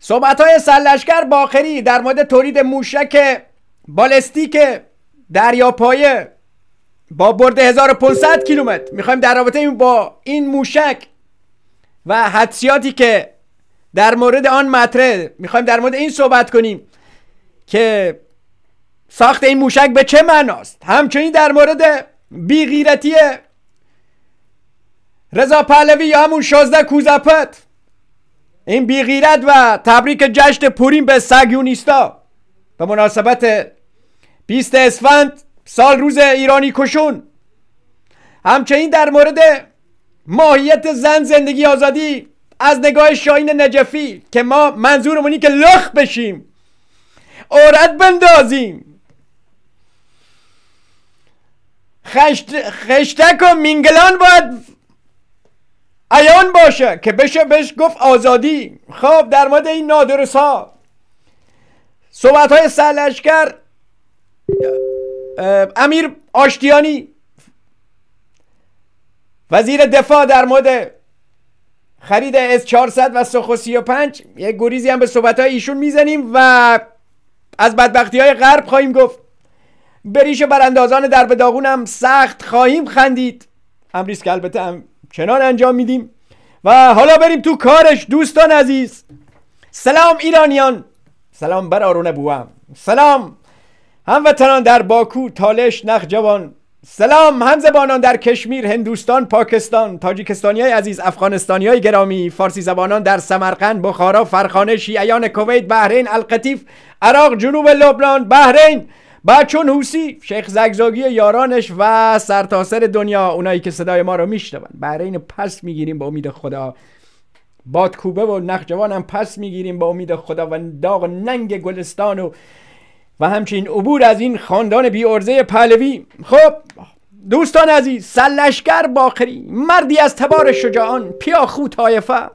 صحبت های سلشکر باخری در مورد تولید موشک بالستیک دریاپایه با برد 1500 کیلومتر میخوایم در رابطه با این موشک و حدسیاتی که در مورد آن مطرح میخوایم در مورد این صحبت کنیم که ساخت این موشک به چه معناست همچنین در مورد غیرتی رضا پهلوی یا همون شازده کوزپت این بیغیرت و تبریک جشن پوریم به سگیونیستا به مناسبت 20 اسفند سال روز ایرانی کشون همچنین در مورد ماهیت زن زندگی آزادی از نگاه شاین نجفی که ما منظورمونی که لخ بشیم عورت بندازیم خشت خشتک و مینگلان باید ایان باشه که بشه بهش گفت آزادی خب در مورد این نادرسا ها صحبت های سلشکر امیر آشتیانی وزیر دفاع در مورد خرید اس 400 و سخو 35 یک گریزی هم به صحبت های ایشون میزنیم و از بدبختی های غرب خواهیم گفت بریش براندازان در بداغون هم سخت خواهیم خندید هم که البته هم چنان انجام میدیم و حالا بریم تو کارش دوستان عزیز سلام ایرانیان سلام بر آرون بوام سلام هموطنان در باکو تالش نخجوان سلام همزبانان در کشمیر هندوستان پاکستان تاجیکستانی های عزیز افغانستانی های گرامی فارسی زبانان در سمرقند بخارا فرخانه شیعیان کویت بحرین القطیف عراق جنوب لبنان بحرین بعد چون حوسی شیخ زگزاگی یارانش و سرتاسر دنیا اونایی که صدای ما رو میشنون برای این پس میگیریم با امید خدا بادکوبه و نخجوان هم پس میگیریم با امید خدا و داغ ننگ گلستان و و همچنین عبور از این خاندان بی ارزه پهلوی خب دوستان عزیز سلشگر باخری مردی از تبار شجاعان پیاخو تایفه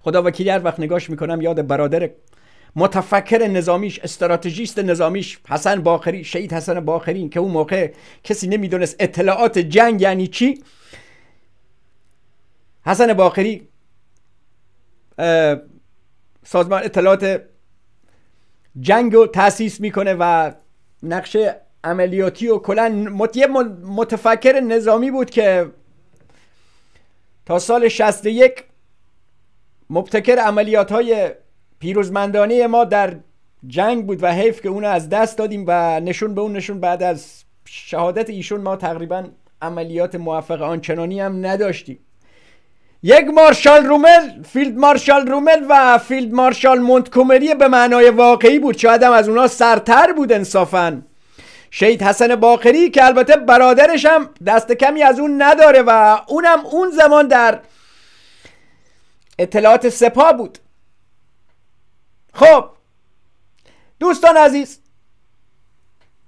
خدا وکیلی هر وقت نگاش میکنم یاد برادر متفکر نظامیش استراتژیست نظامیش حسن باخری شهید حسن باخری که اون موقع کسی نمیدونست اطلاعات جنگ یعنی چی حسن باخری سازمان اطلاعات جنگ رو تأسیس میکنه و نقشه عملیاتی و کلا متفکر نظامی بود که تا سال 61 مبتکر عملیات های پیروزمندانه ما در جنگ بود و حیف که اونو از دست دادیم و نشون به اون نشون بعد از شهادت ایشون ما تقریبا عملیات موفق آنچنانی هم نداشتیم یک مارشال رومل فیلد مارشال رومل و فیلد مارشال کومری به معنای واقعی بود شاید هم از اونا سرتر بود انصافا شهید حسن باقری که البته برادرش هم دست کمی از اون نداره و اونم اون زمان در اطلاعات سپاه بود خب دوستان عزیز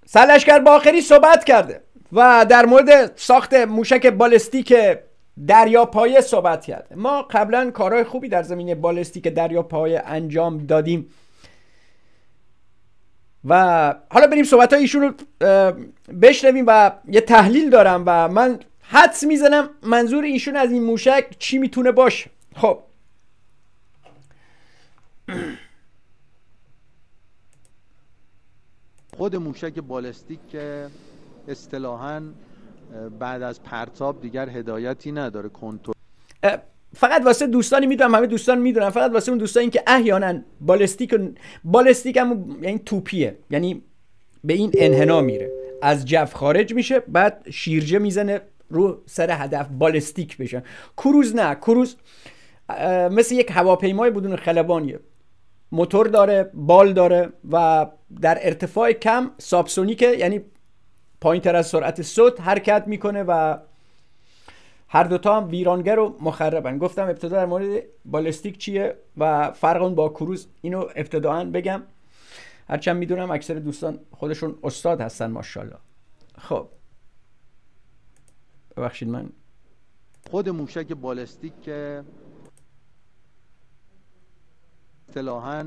سلشکر آخری صحبت کرده و در مورد ساخت موشک بالستیک پایه صحبت کرده ما قبلا کارهای خوبی در زمینه بالستیک دریا پایه انجام دادیم و حالا بریم صحبت های ایشون رو بشنویم و یه تحلیل دارم و من حدس میزنم منظور ایشون از این موشک چی میتونه باشه خب خود موشک بالستیک که بعد از پرتاب دیگر هدایتی نداره کنترل فقط واسه دوستانی میدونم همه دوستان میدونم فقط واسه اون دوستانی که احیانا بالستیک بالستیک هم یعنی توپیه یعنی به این انحنا میره از جف خارج میشه بعد شیرجه میزنه رو سر هدف بالستیک بشه کروز نه کروز مثل یک هواپیمای بدون خلبانیه موتور داره بال داره و در ارتفاع کم سابسونیک، یعنی پایین تر از سرعت صوت حرکت میکنه و هر دوتا هم ویرانگر و مخربن گفتم ابتدا در مورد بالستیک چیه و فرق اون با کروز اینو ابتداعا بگم هرچند میدونم اکثر دوستان خودشون استاد هستن ماشاءالله خب ببخشید من خود موشک بالستیک که اصطلاحا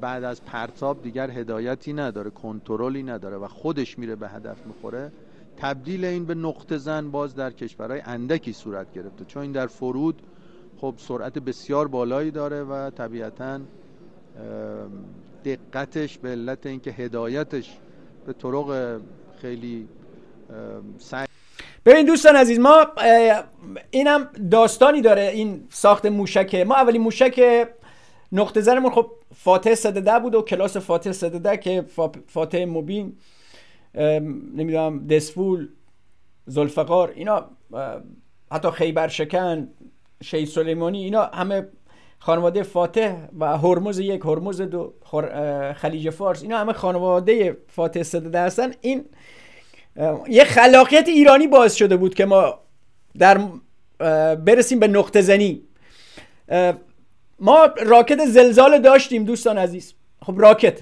بعد از پرتاب دیگر هدایتی نداره کنترلی نداره و خودش میره به هدف میخوره تبدیل این به نقطه زن باز در کشورهای اندکی صورت گرفته چون این در فرود خب سرعت بسیار بالایی داره و طبیعتا دقتش به علت اینکه هدایتش به طرق خیلی سعی ببین دوستان عزیز ما اینم داستانی داره این ساخت موشکه ما اولی موشک نقطه زرمون خب فاتح صد ده بود و کلاس فاتح صد ده که فاتح مبین نمیدونم دسفول زلفقار اینا حتی خیبر شکن شهید سلیمانی اینا همه خانواده فاتح و هرمز یک هرمز دو خلیج فارس اینا همه خانواده فاتح صدده هستن این یه خلاقیت ایرانی باز شده بود که ما در برسیم به نقطه زنی ما راکت زلزال داشتیم دوستان عزیز خب راکت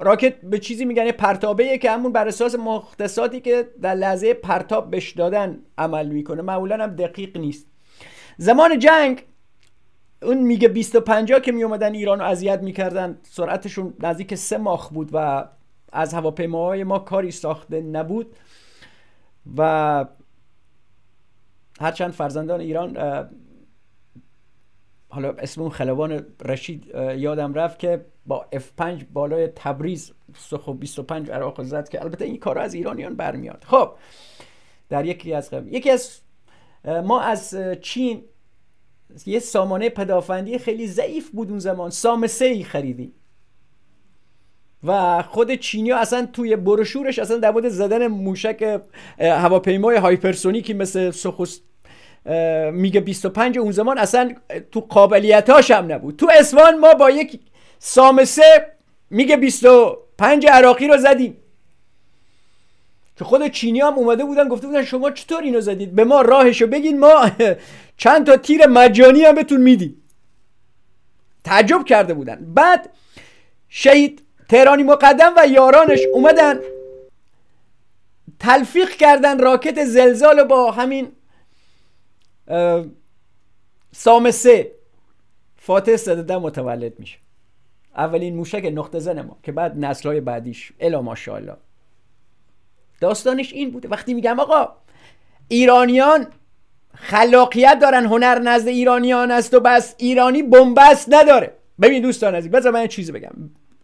راکت به چیزی میگن یه پرتابه که همون بر اساس مختصاتی که در لحظه پرتاب بهش دادن عمل میکنه معمولا هم دقیق نیست زمان جنگ اون میگه 25 که میومدن ایران رو اذیت میکردن سرعتشون نزدیک سه ماخ بود و از هواپیماهای ما کاری ساخته نبود و هرچند فرزندان ایران حالا اسم اون خلبان رشید یادم رفت که با F5 بالای تبریز و 25 عراق زد که البته این کارا از ایرانیان برمیاد خب در یکی از قبل یکی از ما از چین یه سامانه پدافندی خیلی ضعیف بود اون زمان سامسه ای خریدی و خود چینی اصلا توی بروشورش اصلا در مورد زدن موشک هواپیمای هایپرسونیکی مثل سوخو میگه 25 اون زمان اصلا تو قابلیتاش هم نبود تو اسوان ما با یک سامسه میگه 25 عراقی رو زدیم که خود چینی هم اومده بودن گفته بودن شما چطور اینو زدید به ما راهشو بگین ما چند تا تیر مجانی هم بهتون میدیم تعجب کرده بودن بعد شهید تهرانی مقدم و یارانش اومدن تلفیق کردن راکت زلزال با همین سام سه فاتح صدده متولد میشه اولین موشک نقطه زن ما که بعد نسلهای بعدیش الا ماشاءالله داستانش این بوده وقتی میگم آقا ایرانیان خلاقیت دارن هنر نزد ایرانیان است و بس ایرانی بنبست نداره ببین دوستان عزیز بذار من چیزی بگم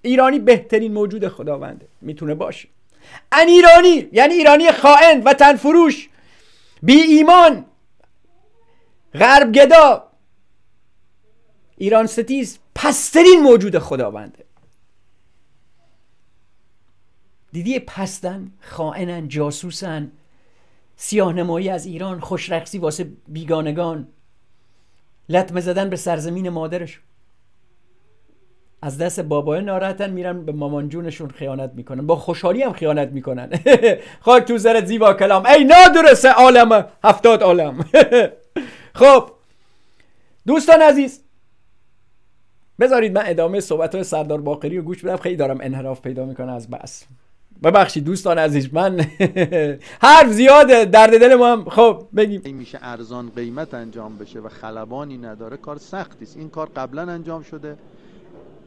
ایرانی بهترین موجود خداونده میتونه باشه ان ایرانی یعنی ایرانی خائن و تنفروش بی ایمان غرب گدا ایران ستیز پسترین موجود خداونده دیدی پستن خائنن جاسوسن سیاهنمایی از ایران خوشرقصی واسه بیگانگان لطمه زدن به سرزمین مادرش از دست بابای ناراحتن میرن به مامان جونشون خیانت میکنن با خوشحالی هم خیانت میکنن خاک تو زرت زیبا کلام ای نادرسه عالم هفتاد عالم خب دوستان عزیز بذارید من ادامه صحبت های سردار باقری رو گوش بدم خیلی دارم انحراف پیدا میکنه از بس ببخشید دوستان عزیز من حرف زیاده درد دل ما هم خب بگیم این میشه ارزان قیمت انجام بشه و خلبانی نداره کار سختی است این کار قبلا انجام شده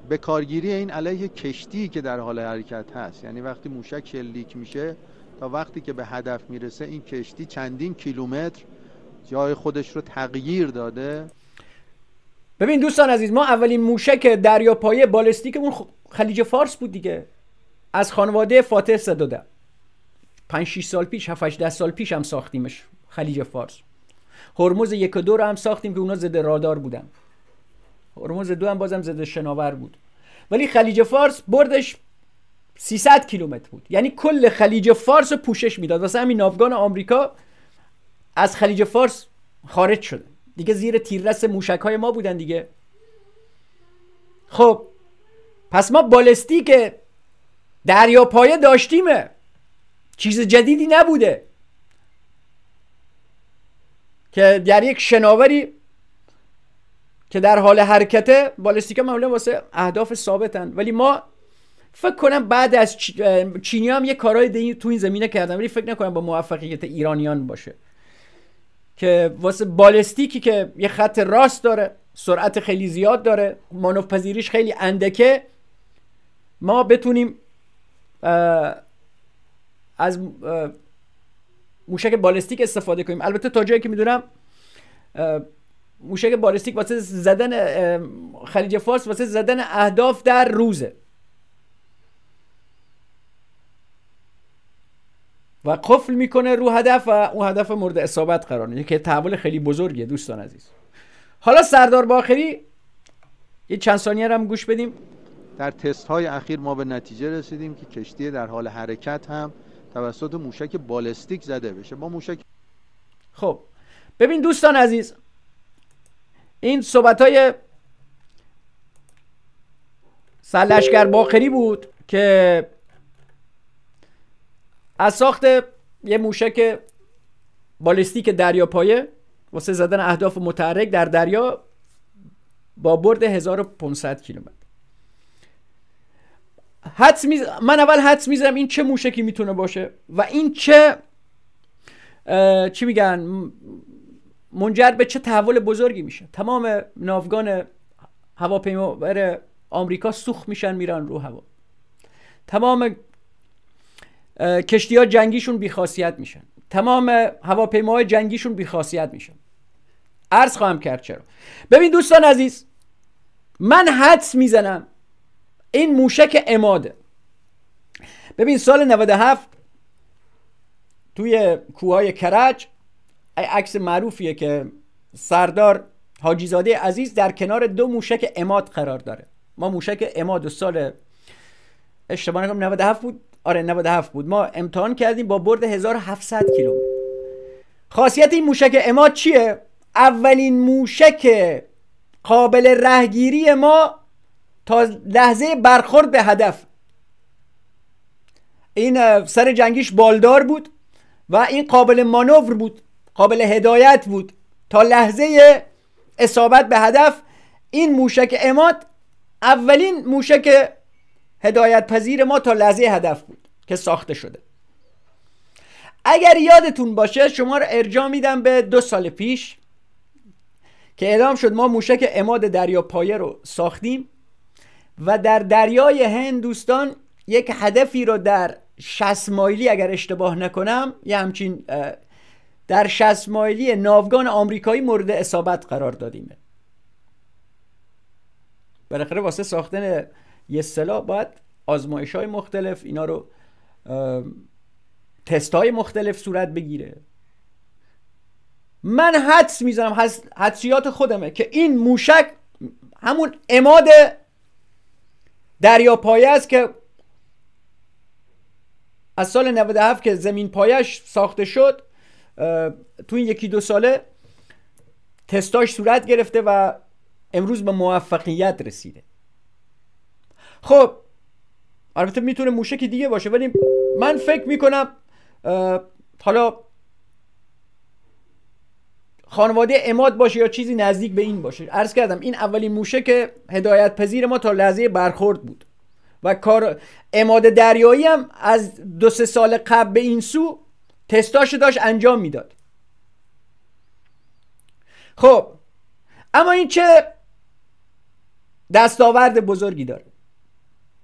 به کارگیری این علیه کشتی که در حال حرکت هست یعنی وقتی موشک شلیک میشه تا وقتی که به هدف میرسه این کشتی چندین کیلومتر جای خودش رو تغییر داده ببین دوستان عزیز ما اولین موشک دریاپایه بالستیکمون خلیج فارس بود دیگه از خانواده فاتح صداده 5 6 سال پیش 7 8 سال پیش هم ساختیمش خلیج فارس هرمز یک و دو رو هم ساختیم که اونا ضد رادار بودن هرمز دو هم بازم ضد شناور بود ولی خلیج فارس بردش 300 کیلومتر بود یعنی کل خلیج فارس پوشش میداد واسه همین ناوگان آمریکا از خلیج فارس خارج شده دیگه زیر تیررس موشک های ما بودن دیگه خب پس ما بالستی که دریا پایه داشتیمه چیز جدیدی نبوده که در یک شناوری که در حال حرکته بالستیکا معمولا واسه اهداف ثابتن ولی ما فکر کنم بعد از چینی هم یه کارهای تو این زمینه کردن ولی فکر نکنم با موفقیت ایرانیان باشه که واسه بالستیکی که یه خط راست داره سرعت خیلی زیاد داره مانوف پذیریش خیلی اندکه ما بتونیم از موشک بالستیک استفاده کنیم البته تا جایی که میدونم موشک بالستیک واسه زدن خلیج فارس واسه زدن اهداف در روزه و قفل میکنه رو هدف و اون هدف مورد اصابت قرار میده که تحول خیلی بزرگیه دوستان عزیز حالا سردار باخری یه چند ثانیه هم گوش بدیم در تست های اخیر ما به نتیجه رسیدیم که کشتی در حال حرکت هم توسط موشک بالستیک زده بشه با موشک خب ببین دوستان عزیز این صحبت های سلشگر باخری بود که از ساخت یه موشک بالستیک دریاپایه واسه زدن اهداف متحرک در دریا با برد 1500 کیلومتر حدس من اول حدس میزنم این چه موشکی میتونه باشه و این چه چی میگن منجر به چه تحول بزرگی میشه تمام ناوگان هواپیمابر آمریکا سوخت میشن میرن رو هوا تمام کشتی ها جنگیشون بیخاصیت میشن تمام هواپیماهای جنگیشون بیخاصیت میشن عرض خواهم کرد چرا ببین دوستان عزیز من حدس میزنم این موشک اماده ببین سال 97 توی کوههای کرج عکس معروفیه که سردار حاجیزاده عزیز در کنار دو موشک اماد قرار داره ما موشک اماد سال اشتباه نکنم 97 بود آره 97 بود ما امتحان کردیم با برد 1700 کیلو خاصیت این موشک اماد چیه اولین موشک قابل رهگیری ما تا لحظه برخورد به هدف این سر جنگیش بالدار بود و این قابل مانور بود قابل هدایت بود تا لحظه اصابت به هدف این موشک اماد اولین موشک هدایت پذیر ما تا لحظه هدف بود که ساخته شده اگر یادتون باشه شما رو ارجا میدم به دو سال پیش که اعلام شد ما موشک اماد دریا پایه رو ساختیم و در دریای هند دوستان یک هدفی رو در شست مایلی اگر اشتباه نکنم یه همچین در شست مایلی ناوگان آمریکایی مورد اصابت قرار دادیم بالاخره واسه ساختن یه باید آزمایش های مختلف اینا رو تست های مختلف صورت بگیره من حدس میزنم حدسیات خودمه که این موشک همون اماد دریا پایه است که از سال 97 که زمین پایش ساخته شد تو این یکی دو ساله تستاش صورت گرفته و امروز به موفقیت رسیده خب البته میتونه موشک دیگه باشه ولی من فکر میکنم حالا خانواده اماد باشه یا چیزی نزدیک به این باشه عرض کردم این اولین موشک هدایت پذیر ما تا لحظه برخورد بود و کار اماد دریایی هم از دو سه سال قبل به این سو تستاش داشت انجام میداد خب اما این چه دستاورد بزرگی داره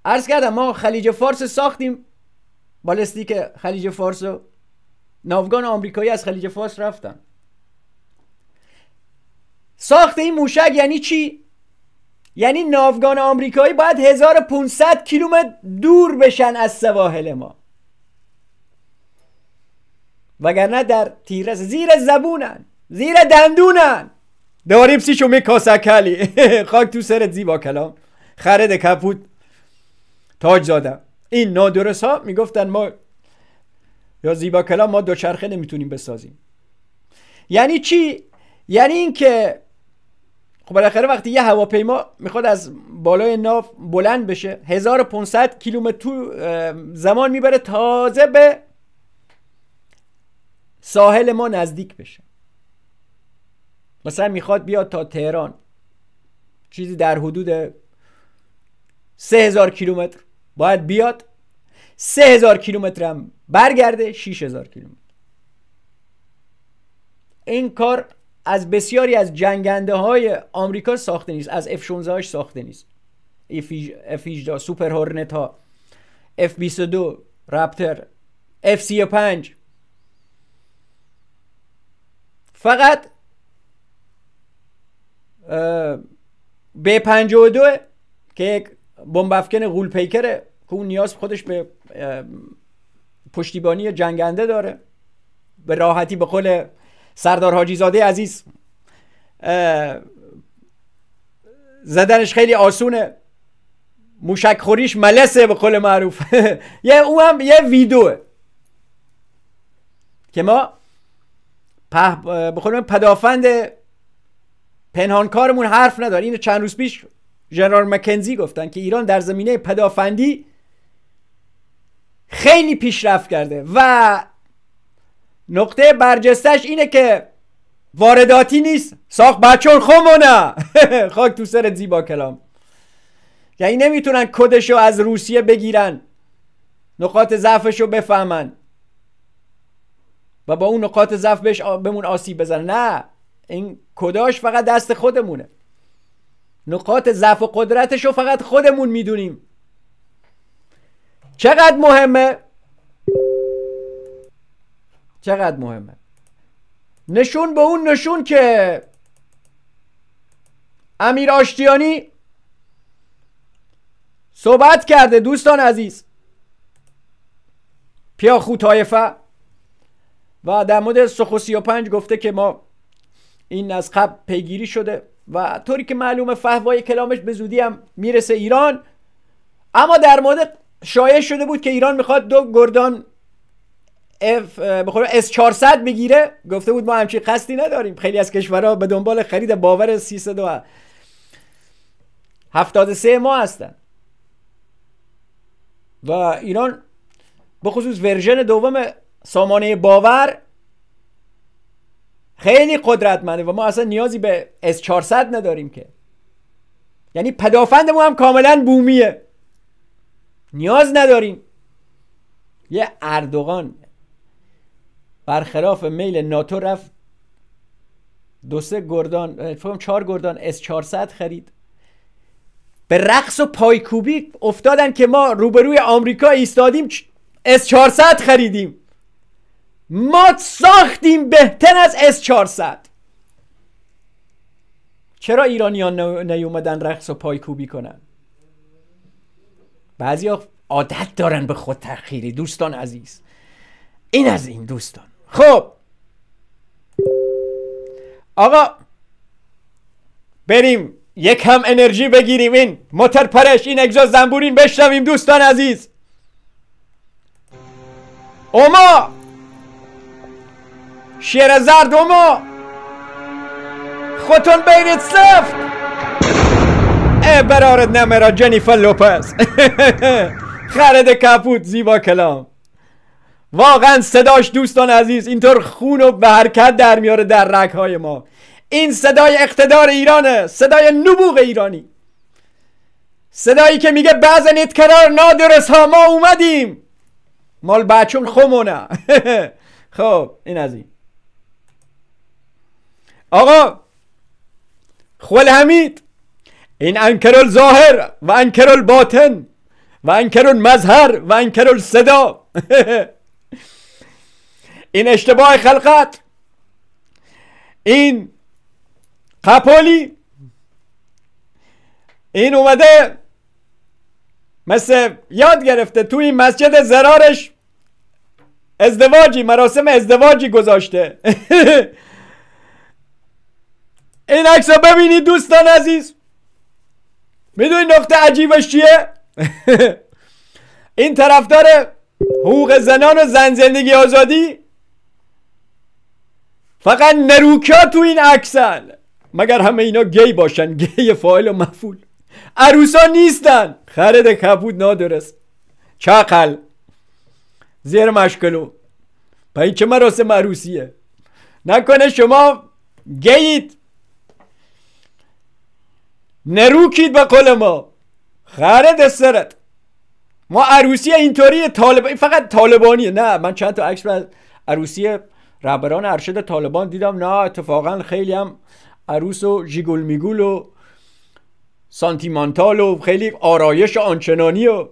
عرض کردم ما خلیج فارس ساختیم بالستیک خلیج فارس و ناوگان آمریکایی از خلیج فارس رفتن ساخت این موشک یعنی چی یعنی ناوگان آمریکایی باید 1500 کیلومتر دور بشن از سواحل ما وگرنه در تیرس زیر زبونن زیر دندونن داریم سیشو می کلی خاک تو سرت زیبا کلام خرد کپوت تاج زادم این نادرس ها میگفتن ما یا زیبا کلام ما دوچرخه نمیتونیم بسازیم یعنی چی یعنی اینکه خب بالاخره وقتی یه هواپیما میخواد از بالای ناف بلند بشه 1500 کیلومتر زمان میبره تازه به ساحل ما نزدیک بشه مثلا میخواد بیاد تا تهران چیزی در حدود 3000 کیلومتر باید بیاد 3000 کیلومتر هم برگرده 6000 کیلومتر این کار از بسیاری از جنگنده های آمریکا ساخته نیست از F 16 هاش ساخته نیست F 18 سوپر هورنت ها F 22 رپتر F 35 فقط ب 52 که یک بمب افکن غول پیکره که اون نیاز خودش به پشتیبانی جنگنده داره به راحتی به قول سردار حاجی زاده عزیز زدنش خیلی آسونه موشک خوریش ملسه به قول معروف یه او هم یه ویدوه که ما به قول پدافند پنهانکارمون حرف نداره اینو چند روز پیش ژنرال مکنزی گفتن که ایران در زمینه پدافندی خیلی پیشرفت کرده و نقطه برجستش اینه که وارداتی نیست ساخت بچون نه، خاک تو سر زیبا کلام یعنی نمیتونن رو از روسیه بگیرن نقاط ضعفشو بفهمن و با اون نقاط ضعف بهش بمون آسیب بزنن. نه این کداش فقط دست خودمونه نقاط ضعف و قدرتشو فقط خودمون میدونیم چقدر مهمه چقدر مهمه نشون به اون نشون که امیر آشتیانی صحبت کرده دوستان عزیز پیاخو تایفه و در مورد سخو پنج گفته که ما این از قبل پیگیری شده و طوری که معلومه فهوای کلامش به زودی هم میرسه ایران اما در مورد شایع شده بود که ایران میخواد دو گردان اف بخوره اس 400 بگیره گفته بود ما همچین قصدی نداریم خیلی از کشورها به دنبال خرید باور 302 73 ما هستن و ایران به خصوص ورژن دوم سامانه باور خیلی قدرتمنده و ما اصلا نیازی به S400 نداریم که یعنی پدافندمون هم کاملا بومیه نیاز نداریم یه اردوغان برخلاف میل ناتو رفت دو سه گردان فهم چهار گردان اس 400 خرید به رقص و پایکوبی افتادن که ما روبروی آمریکا ایستادیم اس 400 خریدیم ما ساختیم بهتر از اس 400 چرا ایرانیان نیومدن رقص و پایکوبی کنن ها عادت دارن به خود تخیری دوستان عزیز این از این دوستان خب آقا بریم یک هم انرژی بگیریم این موتر پرش این اگزاز زنبورین بشنویم دوستان عزیز اوما شیر زرد اوما خودتون بینید صفت برارت نمرا جنیفر لوپس خرد کپوت زیبا کلام واقعا صداش دوستان عزیز اینطور خون و به حرکت در میاره در رگهای ما این صدای اقتدار ایرانه صدای نبوغ ایرانی صدایی که میگه بعض نیت نادرس ها ما اومدیم مال بچون خمونه خب این از این آقا خول حمید این انکرال ظاهر و انکرال باطن و انکرال مظهر و انکرال صدا این اشتباه خلقت این قپولی این اومده مثل یاد گرفته توی این مسجد زرارش ازدواجی مراسم ازدواجی گذاشته این عکس ببینید دوستان عزیز میدونی نقطه عجیبش چیه این طرفدار حقوق زنان و زن زندگی آزادی فقط نروکا تو این عکسن مگر همه اینا گی باشن گی فایل و مفول. عروسا نیستن خرد کبود نادرست چقل زیر مشکلو پایی چه مراسم عروسیه نکنه شما گیید نروکید به قول ما خره دسترت ما عروسی اینطوری طالب فقط طالبانیه نه من چند تا عکس از عروسی رهبران ارشد طالبان دیدم نه اتفاقا خیلی هم عروس و جیگول میگول و سانتیمانتال و خیلی آرایش آنچنانی و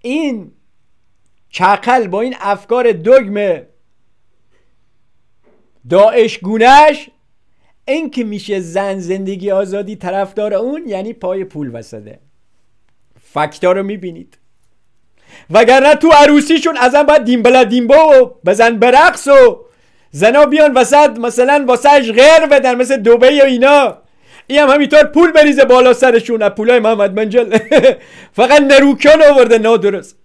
این چقل با این افکار دگمه داعش گونهش این که میشه زن زندگی آزادی طرفدار اون یعنی پای پول وسطه فکتا رو میبینید وگرنه تو عروسیشون ازم باید دیمبلا دیمبا و بزن برقص و زنا بیان وسط مثلا واسهش غیر بدن مثل دوبه یا اینا این هم همینطور پول بریزه بالا سرشون از پولای محمد منجل فقط نروکان آورده نادرست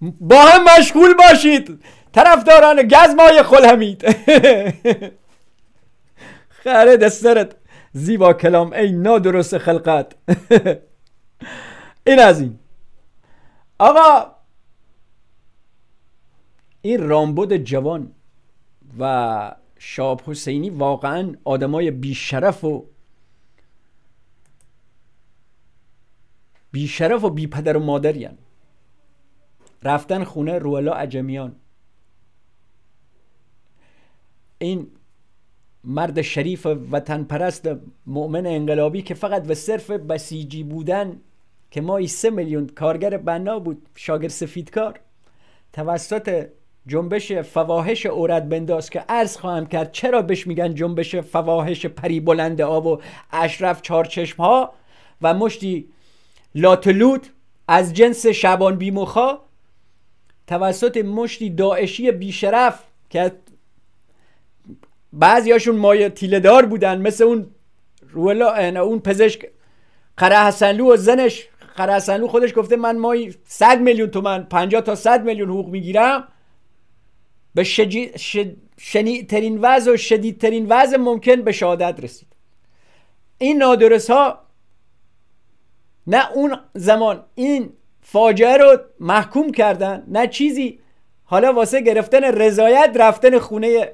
با هم مشغول باشید طرفداران گزمای خلمید خره دسترت زیبا کلام ای نادرست خلقت این از این آقا این رامبد جوان و شاب حسینی واقعا آدمای بیشرف و بیشرف و بیپدر و مادریان رفتن خونه روالا عجمیان این مرد شریف وطن پرست مؤمن انقلابی که فقط و صرف بسیجی بودن که ما سه میلیون کارگر بنا بود شاگرد سفیدکار توسط جنبش فواهش اورد بنداز که عرض خواهم کرد چرا بهش میگن جنبش فواهش پری بلند آب و اشرف چارچشم ها و مشتی لاتلوت از جنس شبان بیمخا توسط مشتی داعشی بیشرف که هاشون مایه تیله دار بودن مثل اون رولا اون پزشک قره حسنلو و زنش قره حسنلو خودش گفته من مای 100 میلیون تومن 50 تا 100 میلیون حقوق میگیرم به شجی... ترین وضع و شدیدترین وضع ممکن به شهادت رسید این نادرس ها نه اون زمان این فاجعه رو محکوم کردن نه چیزی حالا واسه گرفتن رضایت رفتن خونه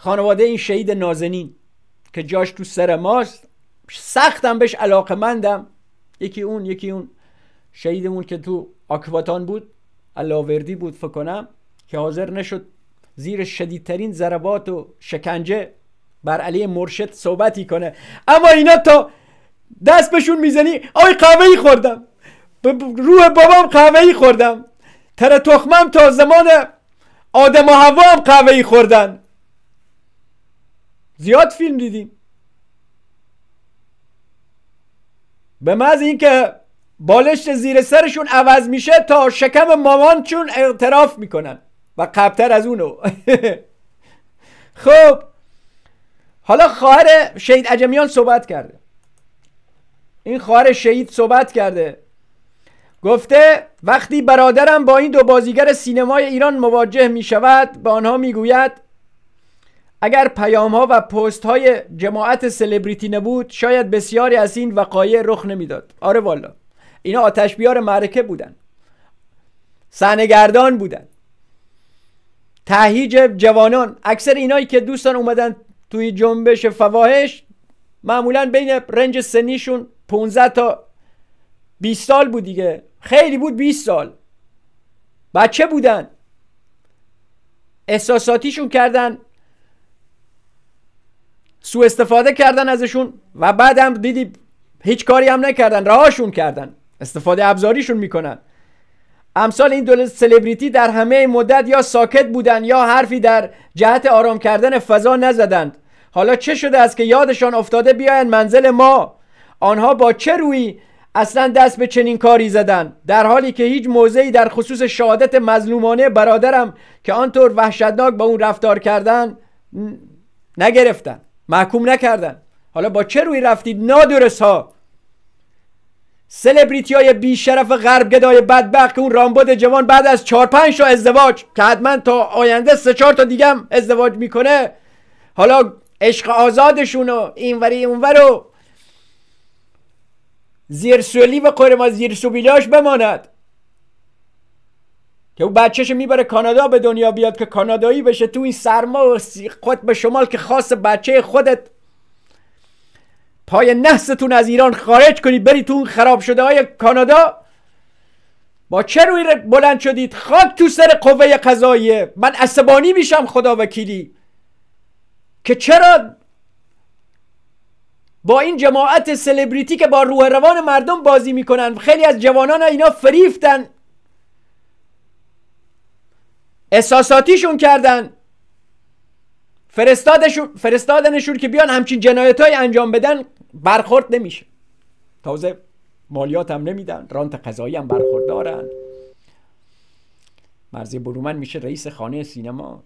خانواده این شهید نازنین که جاش تو سر ماست سختم بهش علاقه مندم یکی اون یکی اون شهیدمون که تو آکواتان بود علاوردی بود فکر کنم که حاضر نشد زیر شدیدترین ضربات و شکنجه بر علی مرشد صحبتی کنه اما اینا تا دست بهشون میزنی آی ای خوردم به روح بابام ای خوردم تر تخمم تا زمان آدم و هوا هم ای خوردن زیاد فیلم دیدیم به این اینکه بالشت زیر سرشون عوض میشه تا شکم مامان چون اعتراف میکنن و قبلتر از اونو خب حالا خواهر شهید عجمیان صحبت کرده این خواهر شهید صحبت کرده گفته وقتی برادرم با این دو بازیگر سینمای ایران مواجه میشود به آنها میگوید اگر پیام ها و پست های جماعت سلبریتی نبود شاید بسیاری از این وقایع رخ نمیداد آره والا اینا آتش بیار معرکه بودن سنگردان بودن تهیج جوانان اکثر اینایی که دوستان اومدن توی جنبش فواهش معمولا بین رنج سنیشون 15 تا 20 سال بود دیگه خیلی بود 20 سال بچه بودن احساساتیشون کردن سو استفاده کردن ازشون و بعدم دیدی هیچ کاری هم نکردن رهاشون کردن استفاده ابزاریشون میکنن امثال این دولت سلبریتی در همه مدت یا ساکت بودن یا حرفی در جهت آرام کردن فضا نزدند حالا چه شده است که یادشان افتاده بیاین منزل ما آنها با چه روی اصلا دست به چنین کاری زدن در حالی که هیچ موضعی در خصوص شهادت مظلومانه برادرم که آنطور وحشتناک با اون رفتار کردن نگرفتن محکوم نکردن حالا با چه روی رفتید نادرست ها سلبریتی های شرف غرب گدای بدبخت که اون رامبد جوان بعد از چهار پنج تا ازدواج که حتما تا آینده سه چهار تا دیگه هم ازدواج میکنه حالا عشق آزادشون و اینوری اونور و زیرسولی و قرما زیرسوبیلاش بماند که او بچهش میبره کانادا به دنیا بیاد که کانادایی بشه تو این سرما و به شمال که خاص بچه خودت پای نحستون از ایران خارج کنید بری تو اون خراب شده های کانادا با چه روی بلند شدید خاک تو سر قوه قضاییه من عصبانی میشم خدا وکیلی که چرا با این جماعت سلبریتی که با روح روان مردم بازی میکنن خیلی از جوانان اینا فریفتن احساساتیشون کردن فرستادنشون که بیان همچین جنایت های انجام بدن برخورد نمیشه تازه مالیات هم نمیدن رانت قضایی هم دارن. مرزی برومن میشه رئیس خانه سینما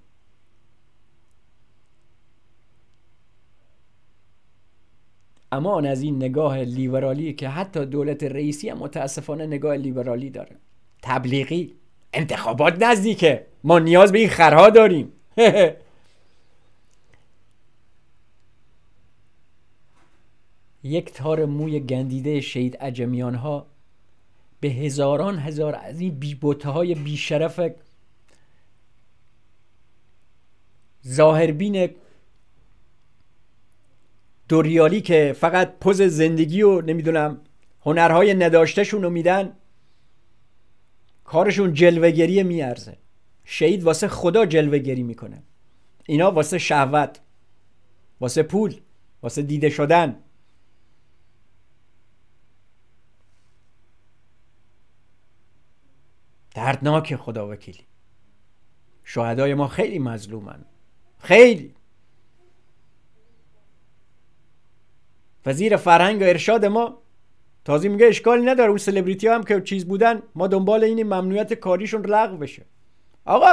اما از این نگاه لیبرالی که حتی دولت رئیسی هم متاسفانه نگاه لیبرالی داره تبلیغی انتخابات نزدیکه ما نیاز به این خرها داریم یک تار موی گندیده شهید عجمیان ها به هزاران هزار از این بیبوته های بیشرف ظاهربین دوریالی که فقط پوز زندگی و نمیدونم هنرهای نداشتهشون رو میدن کارشون جلوگری میارزه شهید واسه خدا جلوگری میکنه اینا واسه شهوت واسه پول واسه دیده شدن دردناک خدا وکیلی شهدای ما خیلی مظلومن خیلی وزیر فرهنگ و ارشاد ما تازه میگه اشکالی نداره اون سلبریتی ها هم که چیز بودن ما دنبال این ممنوعیت کاریشون لغو بشه آقا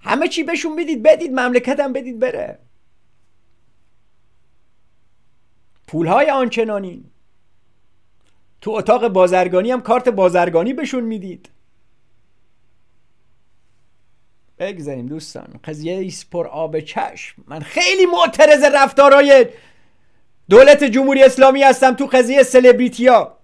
همه چی بهشون بدید بدید مملکت هم بدید بره پول های آنچنانی تو اتاق بازرگانی هم کارت بازرگانی بهشون میدید بگذاریم دوستان قضیه ایست پر آب چشم من خیلی معترض رفتارهای دولت جمهوری اسلامی هستم تو قضیه سلبریتیا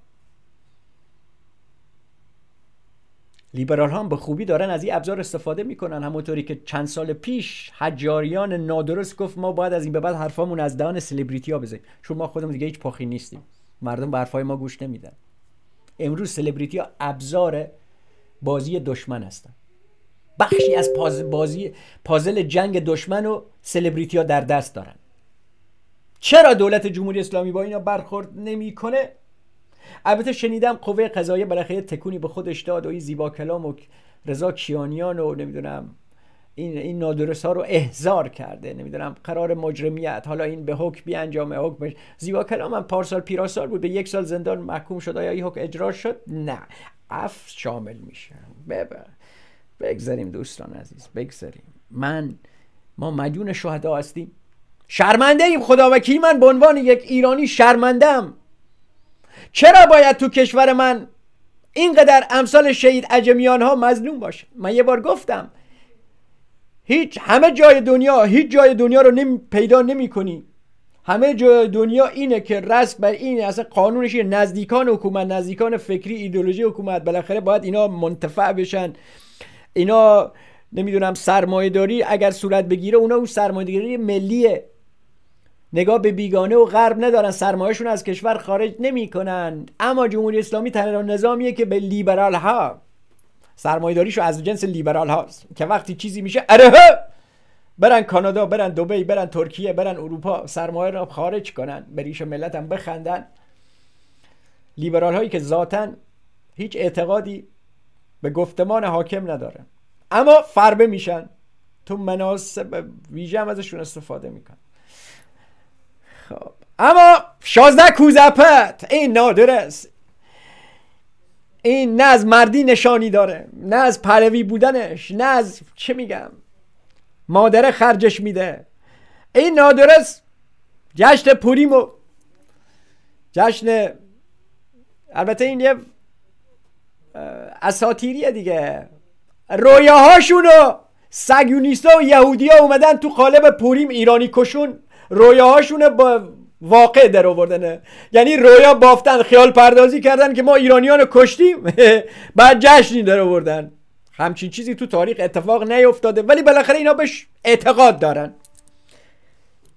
لیبرال ها هم به خوبی دارن از این ابزار استفاده میکنن همونطوری که چند سال پیش حجاریان نادرست گفت ما باید از این به بعد حرفامون از دهان سلبریتی ها بزنیم چون ما خودمون دیگه هیچ پاخی نیستیم مردم به حرفای ما گوش نمیدن امروز سلبریتی ها ابزار بازی دشمن هستن بخشی از بازی پازل جنگ دشمن و سلبریتی ها در دست دارن چرا دولت جمهوری اسلامی با اینا برخورد نمیکنه البته شنیدم قوه قضایی بالاخره تکونی به خودش داد و این زیبا کلام و رضا کیانیان و نمیدونم این این نادرس ها رو احضار کرده نمیدونم قرار مجرمیت حالا این به حکم بی انجام حکم زیبا کلام هم پارسال پیراسال بود به یک سال زندان محکوم شد آیا این حکم اجرا شد نه اف شامل میشه ببر بگذاریم دوستان عزیز بگذاریم من ما مدیون شهدا هستیم شرمنده ایم خداوکی من به عنوان یک ایرانی ام چرا باید تو کشور من اینقدر امثال شهید عجمیان ها مظلوم باشه من یه بار گفتم هیچ همه جای دنیا هیچ جای دنیا رو نمی، پیدا نمی کنی همه جای دنیا اینه که رس بر این اصلا قانونش نزدیکان حکومت نزدیکان فکری ایدولوژی حکومت بالاخره باید اینا منتفع بشن اینا نمیدونم سرمایه داری اگر صورت بگیره اونا اون داری ملیه نگاه به بیگانه و غرب ندارن سرمایهشون از کشور خارج نمیکنن اما جمهوری اسلامی تنها نظامیه که به لیبرال ها داریشو از جنس لیبرال هاست که وقتی چیزی میشه اره برن کانادا برن دبی برن ترکیه برن اروپا سرمایه رو خارج کنن به ریش ملت هم بخندن لیبرال هایی که ذاتا هیچ اعتقادی به گفتمان حاکم نداره اما فربه میشن تو مناسب ویژه هم ازشون استفاده میکنن خب اما شازده کوزپت این نادر این نه از مردی نشانی داره نه از پروی بودنش نه از چه میگم مادر خرجش میده این نادرست جشن پوریم و جشن البته این یه اساتیریه دیگه رویاهاشون و سگیونیستا و یهودی اومدن تو قالب پوریم ایرانی کشون رویاهاشون با واقع در آوردن یعنی رویا بافتن خیال پردازی کردن که ما ایرانیان کشتیم بعد جشنی در آوردن همچین چیزی تو تاریخ اتفاق نیفتاده ولی بالاخره اینا بهش اعتقاد دارن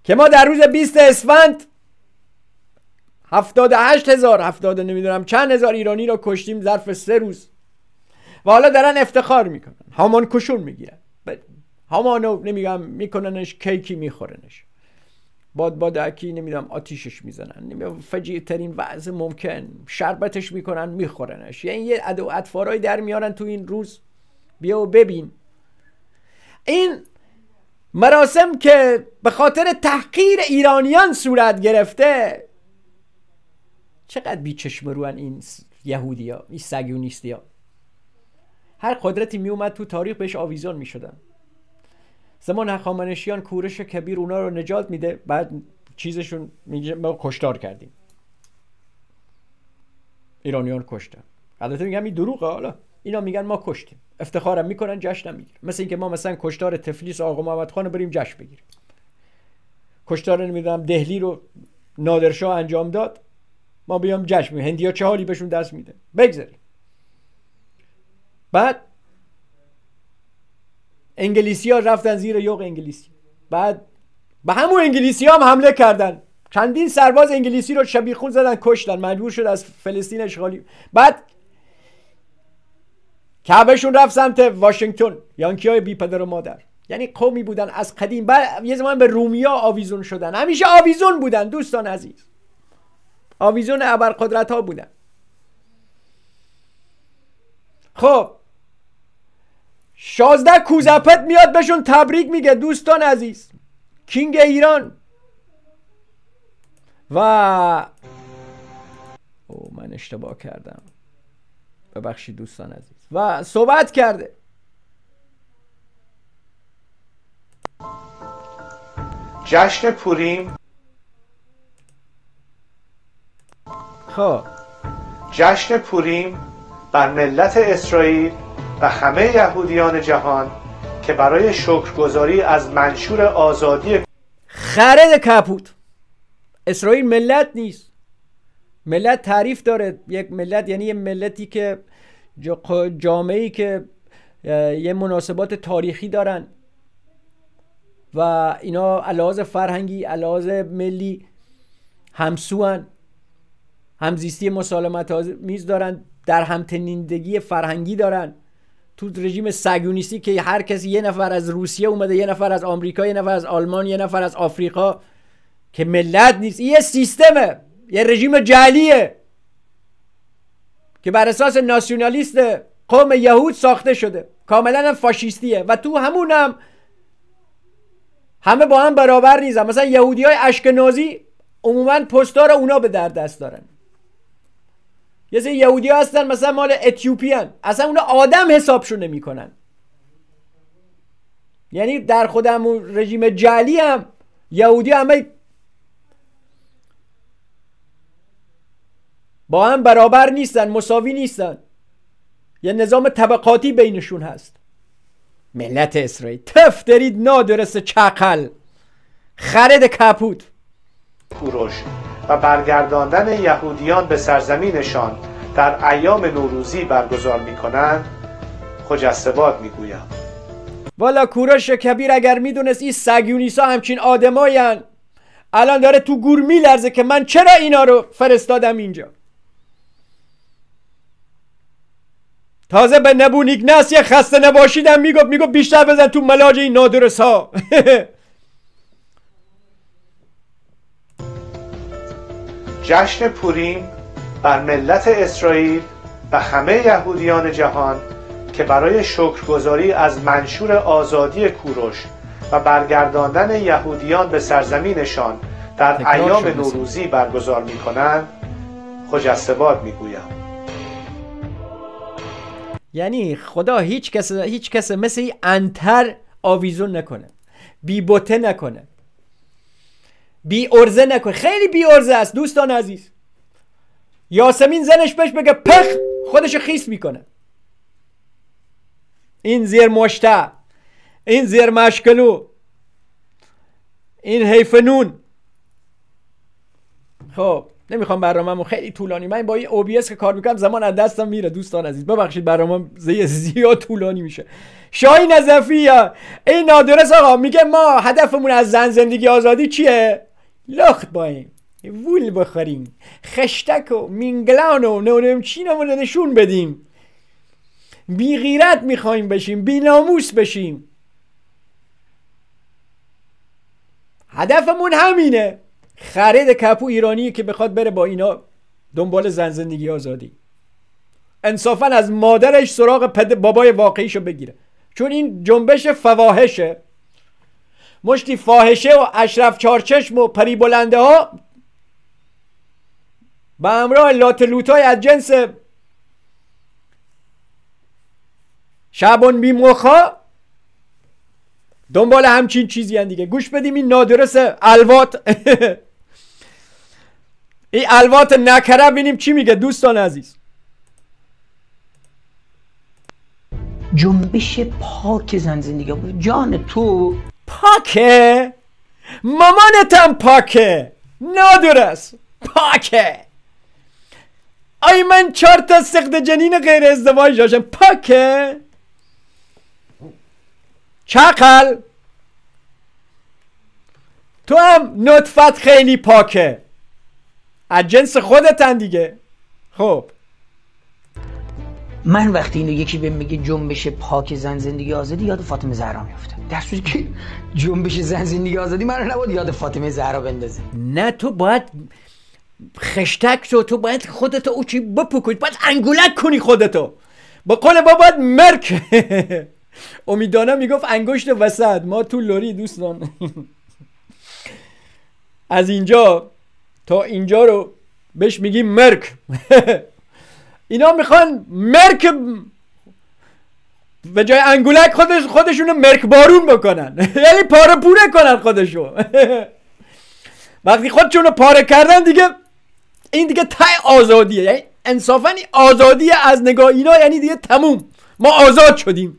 که ما در روز 20 اسفند هشت هزار هفتاده نمیدونم چند هزار ایرانی رو کشتیم ظرف سه روز و حالا دارن افتخار میکنن همان کشون میگیرن همانو نمیگم میکننش کیکی میخورنش باد کی نمیدونم آتیشش میزنن نمیدونم فجیع ترین وضع ممکن شربتش میکنن میخورنش یعنی یه عدو و در میارن تو این روز بیا و ببین این مراسم که به خاطر تحقیر ایرانیان صورت گرفته چقدر بیچشم روان این یهودی ها این سگیونیستی ها هر قدرتی میومد تو تاریخ بهش آویزان میشدن زمان هخامنشیان کورش کبیر اونا رو نجات میده بعد چیزشون میگه ما کشتار کردیم ایرانیان کشتن البته میگم این دروغه حالا اینا میگن ما کشتیم افتخارم میکنن جشنم میگیرن مثل اینکه ما مثلا کشتار تفلیس آقا محمد خان بریم جشن بگیریم کشتار نمیدونم دهلی رو نادرشاه انجام داد ما بیام جشن ها چه حالی بهشون دست میده بگذاریم بعد انگلیسی ها رفتن زیر یوغ انگلیسی بعد به همون انگلیسی ها هم حمله کردن چندین سرباز انگلیسی رو شبیخون زدن کشتن مجبور شد از فلسطین اشغالی بعد کعبهشون رفت سمت واشنگتن یانکی های بی پدر و مادر یعنی قومی بودن از قدیم بعد یه زمان به رومیا آویزون شدن همیشه آویزون بودن دوستان عزیز آویزون ابرقدرت ها بودن خب شازده کوزپت میاد بهشون تبریک میگه دوستان عزیز کینگ ایران و او من اشتباه کردم ببخشید دوستان عزیز و صحبت کرده جشن پوریم خب جشن پوریم بر ملت اسرائیل و همه یهودیان جهان که برای شکرگزاری از منشور آزادی خرد کپوت اسرائیل ملت نیست ملت تعریف داره یک ملت یعنی یه ملتی که جامعه که یه مناسبات تاریخی دارن و اینا علاوه فرهنگی علاوه ملی همسوان همزیستی مسالمت میز دارن در همتنیندگی فرهنگی دارن تو رژیم سگونیستی که هر کسی یه نفر از روسیه اومده یه نفر از آمریکا یه نفر از آلمان یه نفر از آفریقا که ملت نیست یه سیستمه یه رژیم جعلیه که بر اساس ناسیونالیست قوم یهود ساخته شده کاملا فاشیستیه و تو همون هم همه با هم برابر نیستن مثلا یهودی های اشکنازی عموما پستار اونا به درد دست دارن یه سری یهودی هستن مثلا مال اتیوپیان، اصلا اونا آدم حسابشون نمیکنن یعنی در خودمون رژیم جلی هم یهودی همه با هم برابر نیستن مساوی نیستن یه نظام طبقاتی بینشون هست ملت اسرائیل تف دارید نادرست چقل خرد کپوت کوروش و برگرداندن یهودیان به سرزمینشان در ایام نوروزی برگزار می کنند خجستباد می گویم والا کوروش کبیر اگر میدونست این سگیونیسا همچین آدماین الان داره تو گور لرزه که من چرا اینا رو فرستادم اینجا تازه به نبونیک نس یه خسته نباشیدم میگفت میگفت بیشتر بزن تو ملاج این نادرس ها جشن پوریم بر ملت اسرائیل و همه یهودیان جهان که برای شکرگزاری از منشور آزادی کوروش و برگرداندن یهودیان به سرزمینشان در ایام نوروزی برگزار می کنند خجستباد می گویم. یعنی خدا هیچ کس, هیچ کس مثل انتر آویزون نکنه بوته نکنه بی ارزه نکن خیلی بی ارزه است دوستان عزیز یاسمین زنش بهش بگه پخ خودشو خیس میکنه این زیر مشته این زیر مشکلو این حیفنون خب نمیخوام برنامه‌مو خیلی طولانی من با این OBS که کار میکنم زمان از دستم میره دوستان عزیز ببخشید برنامه زیاد طولانی میشه شاهی نظفی این نادرس آقا میگه ما هدفمون از زن زندگی آزادی چیه لخت بایم وول بخوریم خشتک و مینگلان و نونم چین رو نشون بدیم بی غیرت میخوایم بشیم بی ناموس بشیم هدفمون همینه خرید کپو ایرانی که بخواد بره با اینا دنبال زن زندگی آزادی انصافا از مادرش سراغ پد بابای واقعیشو بگیره چون این جنبش فواهشه مشتی فاحشه و اشرف چارچشم و پری بلنده ها به همراه لاتلوتای از جنس شعبان بیمخا دنبال همچین چیزی هم دیگه گوش بدیم این نادرس الوات این الوات نکره بینیم چی میگه دوستان عزیز جنبش پاک زن زندگی جان تو پاکه مامانتم پاکه نادرست پاکه آی من چهار تا سخت جنین غیر ازدواج داشتم پاکه چقل تو هم نطفت خیلی پاکه از جنس خودتن دیگه خب من وقتی اینو یکی به میگه جنبش پاک زن زندگی آزادی یاد فاطمه زهرا میفته در صورتی که جنبش زن زندگی آزادی من رو نباید یاد فاطمه زهرا بندازه نه تو باید خشتک تو تو باید خودتو اوچی بپکوید باید انگولک کنی خودتو با قول با باید مرک امیدانه میگفت انگشت وسط ما تو لوری دوستان از اینجا تا اینجا رو بهش میگیم مرک اینا میخوان مرک به جای انگولک خودش خودشون مرک بارون بکنن یعنی پاره پوره کنن خودشو وقتی رو پاره کردن دیگه این دیگه تای آزادیه یعنی انصافا آزادی از نگاه اینا یعنی دیگه تموم ما آزاد شدیم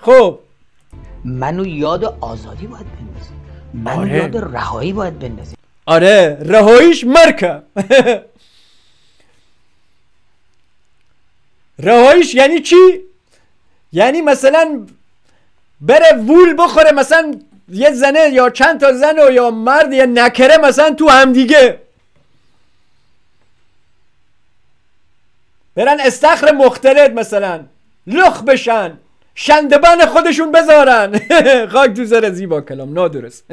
خب منو یاد آزادی باید بندازیم منو آره. یاد رهایی باید بندازیم آره رهاییش مرکه رهاییش یعنی چی یعنی مثلا بره وول بخوره مثلا یه زنه یا چند تا زن و یا مرد یا نکره مثلا تو همدیگه برن استخر مختلط مثلا لخ بشن شندبان خودشون بذارن خاک تو سر زیبا کلام نادرست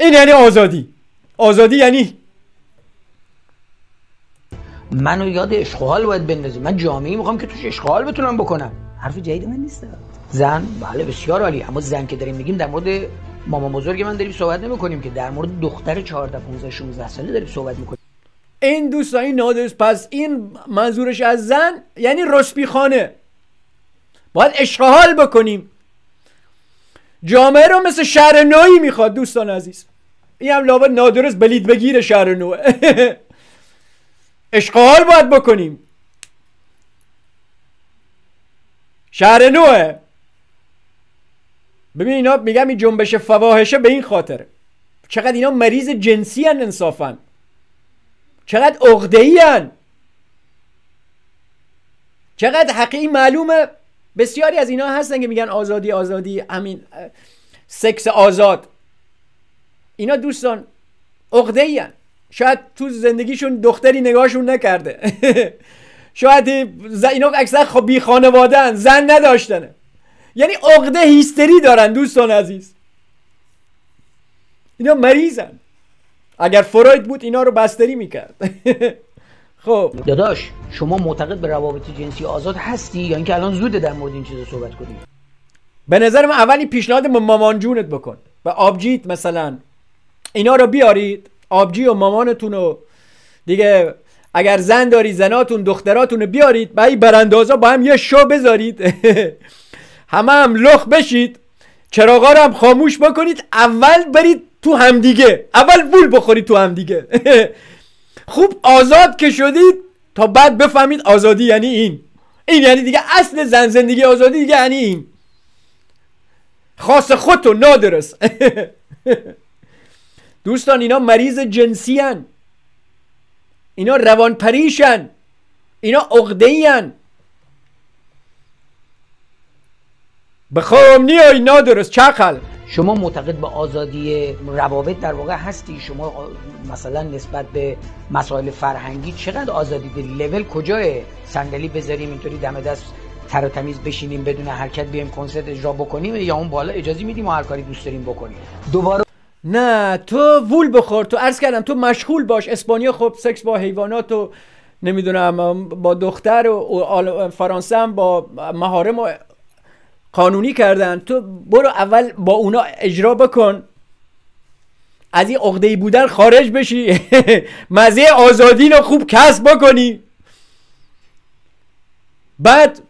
این یعنی آزادی آزادی یعنی منو یاد اشغال باید بندازی من جامعه میخوام که توش اشغال بتونم بکنم حرف جدید من نیست زن بله بسیار عالی اما زن که داریم میگیم در مورد ماما بزرگ من داریم صحبت نمیکنیم که در مورد دختر 14 15 16 ساله داریم صحبت میکنیم این دوستایی نادرس پس این منظورش از زن یعنی رسبی خانه باید اشغال بکنیم جامعه رو مثل شهر نوعی میخواد دوستان عزیز این هم لابد نادرست بلید بگیر شهر اشغال باید بکنیم شهر نوه ببین اینا میگم این جنبش فواحشه به این خاطره چقدر اینا مریض جنسی هن انصافا چقدر اغدهی هن چقدر حقیقی معلومه بسیاری از اینا هستن که میگن آزادی آزادی همین سکس آزاد اینا دوستان اغدهی هن شاید تو زندگیشون دختری نگاهشون نکرده شاید اینا اکثر خب بی خانواده زن نداشتنه یعنی عقده هیستری دارن دوستان عزیز اینا مریضن اگر فروید بود اینا رو بستری میکرد خب داداش شما معتقد به روابط جنسی آزاد هستی یا اینکه الان زوده در مورد این چیز صحبت کنی به نظر من اولی پیشنهاد مامان جونت بکن و آبجیت مثلا اینا رو بیارید آبجی و مامانتون و دیگه اگر زن داری زناتون دختراتون بیارید بایی براندازا با هم یه شو بذارید همه هم لخ بشید چراغا رو هم خاموش بکنید اول برید تو همدیگه اول بول بخورید تو همدیگه خوب آزاد که شدید تا بعد بفهمید آزادی یعنی این این یعنی دیگه اصل زن زندگی آزادی دیگه یعنی این خاص خودتو نادرست دوستان اینا مریض جنسی هن. اینا روان پریشن اینا عقده به بخوام نیای نادرست چقل شما معتقد به آزادی روابط در واقع هستی شما مثلا نسبت به مسائل فرهنگی چقدر آزادی داری لول کجای صندلی بذاریم اینطوری دم دست تر و تمیز بشینیم بدون حرکت بیایم کنسرت اجرا بکنیم یا اون بالا اجازه میدیم و هر کاری دوست داریم بکنیم دوباره نه تو وول بخور تو عرض کردم تو مشغول باش اسپانیا خب سکس با حیوانات و نمیدونم با دختر و فرانسه هم با مهارم و قانونی کردن تو برو اول با اونا اجرا بکن از این عقده بودن خارج بشی مزه آزادی رو خوب کسب بکنی بعد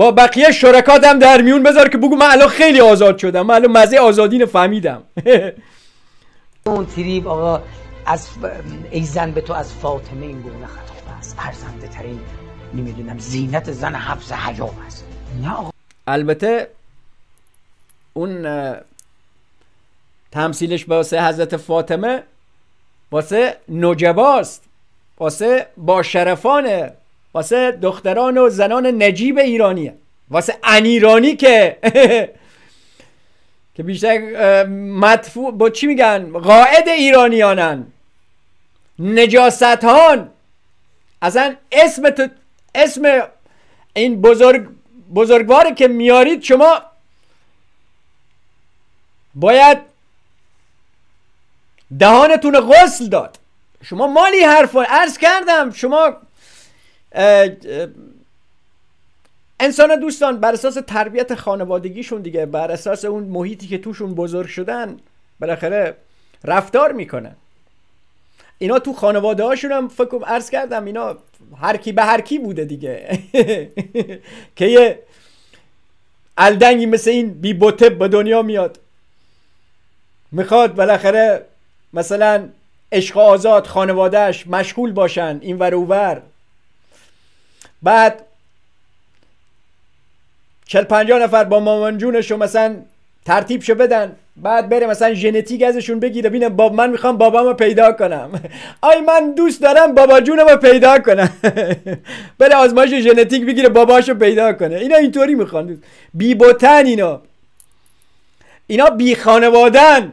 با بقیه شرکات در میون بذار که بگو من الان خیلی آزاد شدم من الان مزه آزادین فهمیدم اون تریب آقا از ایزن به تو از فاطمه این گونه خطاب است ارزنده ترین نمیدونم زینت زن حفظ حیا است نه آقا البته اون تمثیلش واسه حضرت فاطمه واسه نجباست واسه با شرفانه واسه دختران و زنان نجیب ایرانیه واسه انیرانی که که بیشتر مدفوع با چی میگن قاعد ایرانیانن نجاستان اصلا اسم تو اسم این بزرگ بزرگواری که میارید شما باید دهانتون غسل داد شما مالی حرف عرض کردم شما انسان دوستان بر اساس تربیت خانوادگیشون دیگه بر اساس اون محیطی که توشون بزرگ شدن بالاخره رفتار میکنن اینا تو خانواده هاشون هم عرض کردم اینا هر کی به هر کی بوده دیگه که یه الدنگی مثل این بی بوتب به دنیا میاد میخواد بالاخره مثلا عشق آزاد خانوادهش مشغول باشن این ور اوور بعد چل پنجاه نفر با مامان جونشو مثلا ترتیب شو بدن بعد بره مثلا ژنتیک ازشون بگیره ببینم باب من میخوام بابامو پیدا کنم آی من دوست دارم بابا رو پیدا کنم بره آزمایش ژنتیک بگیره باباشو پیدا کنه اینا اینطوری میخوان بی بوتن اینا اینا بی خانوادن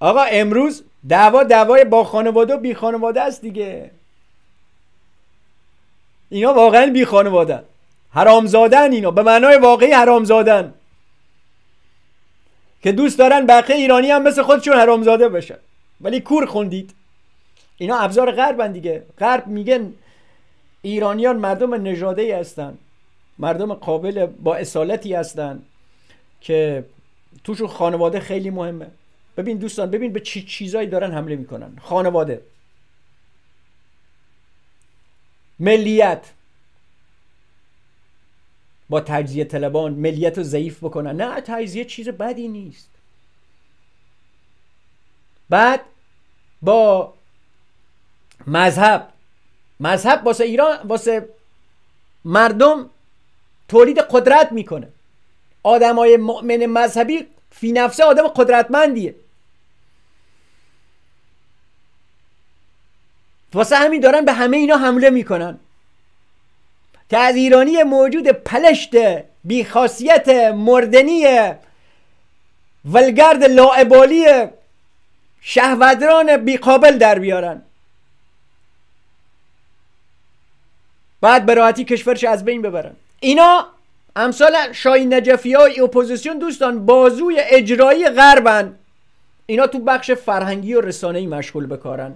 آقا امروز دعوا دعوای با خانواده و بی خانواده است دیگه اینا واقعا بی خانواده هر اینا به معنای واقعی حرامزادن که دوست دارن بقیه ایرانی هم مثل خودشون حرامزاده بشن ولی کور خوندید اینا ابزار غربن دیگه غرب میگن ایرانیان مردم نژاده ای هستن مردم قابل با اصالتی هستن که توشون خانواده خیلی مهمه ببین دوستان ببین به چه چی چیزایی دارن حمله میکنن خانواده ملیت با تجزیه طلبان ملیت رو ضعیف بکنن نه تجزیه چیز بدی نیست بعد با مذهب مذهب واسه ایران واسه مردم تولید قدرت میکنه آدمای مؤمن مذهبی فی نفسه آدم قدرتمندیه واسه همین دارن به همه اینا حمله میکنن که از ایرانی موجود پلشت بیخاصیت مردنی ولگرد لاعبالی شهودران بیقابل در بیارن بعد به راحتی کشورش از بین ببرن اینا امثال شای نجفی های اپوزیسیون دوستان بازوی اجرایی غربن اینا تو بخش فرهنگی و رسانه‌ای مشغول بکارن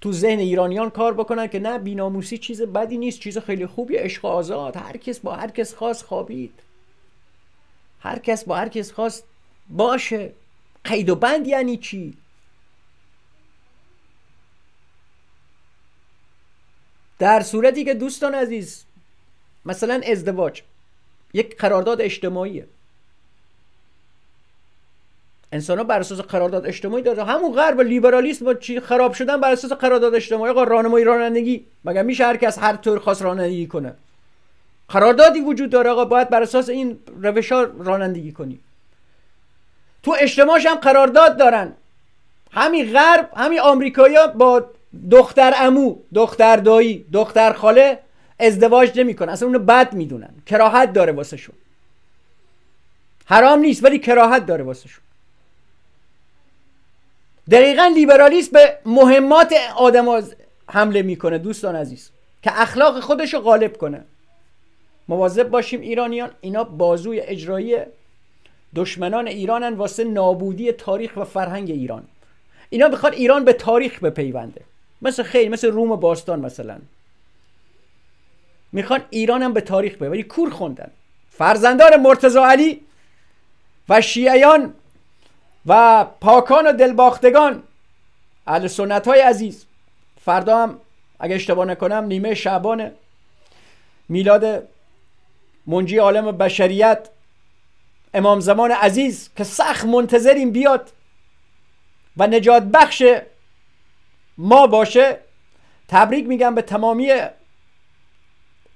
تو ذهن ایرانیان کار بکنن که نه بیناموسی چیز بدی نیست چیز خیلی خوبی عشق آزاد هر کس با هر کس خواست خوابید هر کس با هر کس خواست باشه قید و بند یعنی چی در صورتی که دوستان عزیز مثلا ازدواج یک قرارداد اجتماعیه انسان ها بر اساس قرارداد اجتماعی داره همون غرب لیبرالیسم با چی خراب شدن بر اساس قرارداد اجتماعی آقا راهنمایی رانندگی مگر میشه هر کس هر طور خاص رانندگی کنه قراردادی وجود داره آقا باید بر اساس این روش ها رانندگی کنی تو اجتماعش هم قرارداد دارن همین غرب همین آمریکایا با دختر امو دختر دایی دختر خاله ازدواج نمیکنن اصلا اونو بد میدونن کراهت داره واسه حرام نیست ولی کراهت داره واسه دقیقا لیبرالیسم به مهمات آدم حمله میکنه دوستان عزیز که اخلاق خودش رو غالب کنه مواظب باشیم ایرانیان اینا بازوی اجرایی دشمنان ایرانن واسه نابودی تاریخ و فرهنگ ایران اینا میخواد ایران به تاریخ بپیونده مثل خیلی مثل روم باستان مثلا میخوان هم به تاریخ ببری کور خوندن فرزندان مرتزا علی و شیعیان و پاکان و دلباختگان اهل سنت های عزیز فردا هم اگه اشتباه نکنم نیمه شعبان میلاد منجی عالم بشریت امام زمان عزیز که سخت منتظریم بیاد و نجات بخش ما باشه تبریک میگم به تمامی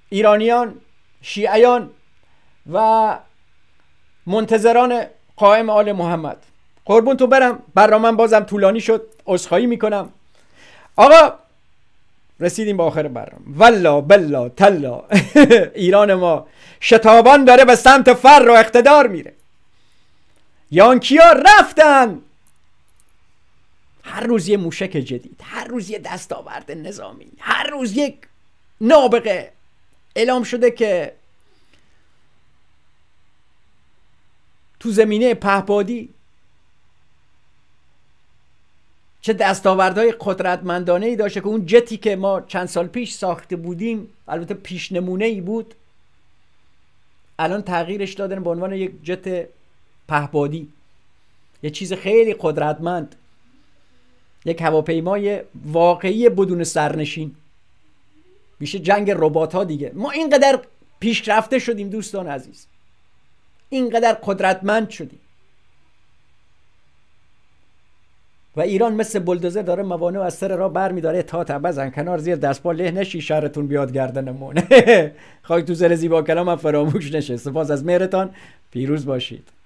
ایرانیان شیعیان و منتظران قائم آل محمد قربون تو برم برنامه بازم طولانی شد عذرخواهی میکنم آقا رسیدیم به آخر برنامه ولا بلا تلا ایران ما شتابان داره به سمت فر و اقتدار میره یانکیا رفتن هر روز یه موشک جدید هر روز یه دستاورد نظامی هر روز یک نابغه اعلام شده که تو زمینه پهپادی چه دستاوردهای قدرتمندانه ای داشته که اون جتی که ما چند سال پیش ساخته بودیم البته پیش نمونه ای بود الان تغییرش دادن به عنوان یک جت پهبادی یه چیز خیلی قدرتمند یک هواپیمای واقعی بدون سرنشین میشه جنگ ربات ها دیگه ما اینقدر پیشرفته شدیم دوستان عزیز اینقدر قدرتمند شدیم و ایران مثل بلدوزر داره موانع از سر را بر میداره تا تبزن کنار زیر دست پا له نشی شهرتون بیاد گردنمون خاک تو زر زیبا کلام فراموش نشه سپاس از مهرتان پیروز باشید